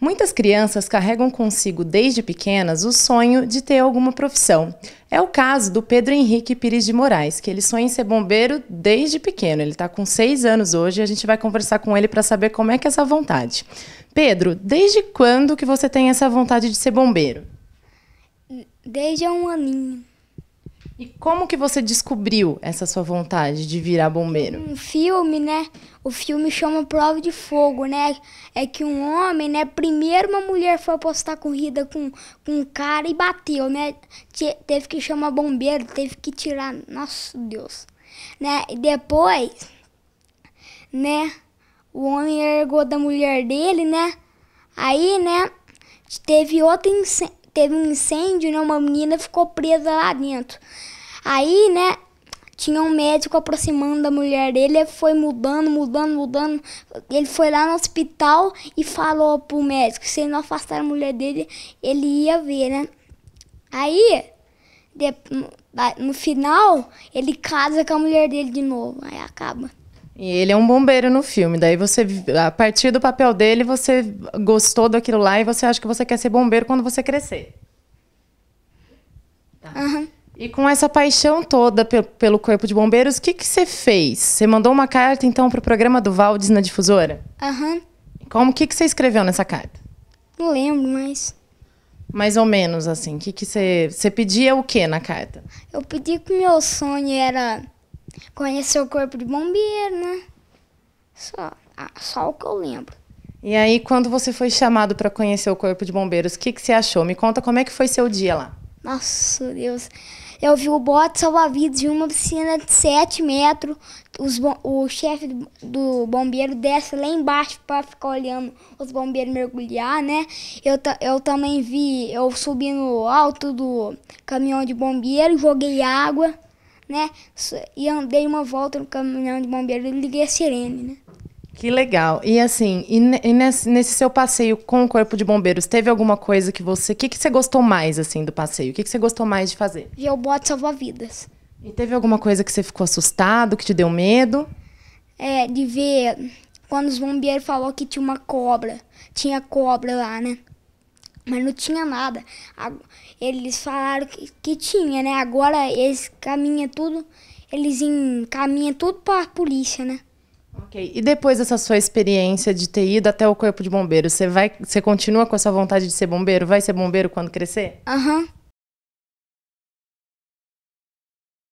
Muitas crianças carregam consigo desde pequenas o sonho de ter alguma profissão. É o caso do Pedro Henrique Pires de Moraes, que ele sonha em ser bombeiro desde pequeno. Ele está com seis anos hoje e a gente vai conversar com ele para saber como é que é essa vontade. Pedro, desde quando que você tem essa vontade de ser bombeiro? Desde um aninho. E como que você descobriu essa sua vontade de virar bombeiro? Um filme, né? O filme chama Prova de Fogo, né? É que um homem, né? Primeiro uma mulher foi apostar corrida com, com um cara e bateu, né? Te, teve que chamar bombeiro, teve que tirar. Nosso Deus. Né? E depois, né? O homem ergou da mulher dele, né? Aí, né? Teve outro incêndio teve um incêndio, né? Uma menina ficou presa lá dentro. Aí, né, tinha um médico aproximando da mulher dele, foi mudando, mudando, mudando. Ele foi lá no hospital e falou pro médico, se ele não afastar a mulher dele, ele ia ver, né? Aí, de, no final, ele casa com a mulher dele de novo, aí acaba. E ele é um bombeiro no filme. Daí você, a partir do papel dele, você gostou daquilo lá e você acha que você quer ser bombeiro quando você crescer. Tá. Uhum. E com essa paixão toda pelo Corpo de Bombeiros, o que, que você fez? Você mandou uma carta, então, para o programa do Valdes na difusora? Aham. Uhum. Como, o que, que você escreveu nessa carta? Não lembro, mas... Mais ou menos, assim. O que, que você... Você pedia o que na carta? Eu pedi que meu sonho era Conhecer o corpo de bombeiro, né? Só, ah, só o que eu lembro. E aí, quando você foi chamado para conhecer o corpo de bombeiros, o que, que você achou? Me conta como é que foi seu dia lá. Nossa, Deus. Eu vi o bote salva-vidas em uma piscina de 7 metros. Os, o chefe do bombeiro desce lá embaixo para ficar olhando os bombeiros mergulhar, né? Eu, eu também vi, eu subi no alto do caminhão de bombeiro, joguei água né? E andei uma volta no caminhão de bombeiro e liguei a sirene, né? Que legal. E assim, e, e nesse, nesse, seu passeio com o Corpo de Bombeiros, teve alguma coisa que você. O que, que você gostou mais, assim, do passeio? O que, que você gostou mais de fazer? Ver o bote salvar vidas. E teve alguma coisa que você ficou assustado, que te deu medo? É, de ver quando os bombeiros falou que tinha uma cobra. Tinha cobra lá, né? mas não tinha nada. Eles falaram que, que tinha, né? Agora eles caminham tudo, eles encaminham tudo para a polícia, né? Ok. E depois dessa sua experiência de ter ido até o corpo de bombeiro, você vai, você continua com essa vontade de ser bombeiro? Vai ser bombeiro quando crescer? Aham. Uhum.